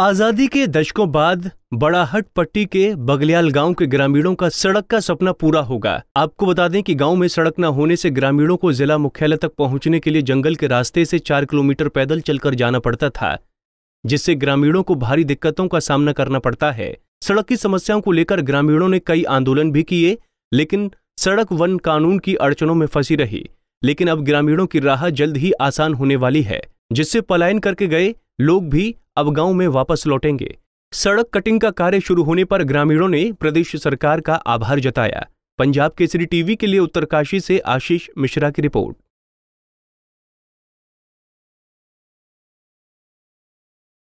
आजादी के दशकों बाद बड़ाहट पट्टी के बगलियाल गांव के ग्रामीणों का सड़क का सपना पूरा होगा आपको बता दें कि गांव में सड़क न होने से ग्रामीणों को जिला मुख्यालय तक पहुंचने के लिए जंगल के रास्ते से चार किलोमीटर पैदल चलकर जाना पड़ता था जिससे ग्रामीणों को भारी दिक्कतों का सामना करना पड़ता है सड़क की समस्याओं को लेकर ग्रामीणों ने कई आंदोलन भी किए लेकिन सड़क वन कानून की अड़चनों में फंसी रही लेकिन अब ग्रामीणों की राह जल्द ही आसान होने वाली है जिससे पलायन करके गए लोग भी अब गांव में वापस लौटेंगे सड़क कटिंग का कार्य शुरू होने पर ग्रामीणों ने प्रदेश सरकार का आभार जताया पंजाब केसरी टीवी के लिए उत्तरकाशी से आशीष मिश्रा की रिपोर्ट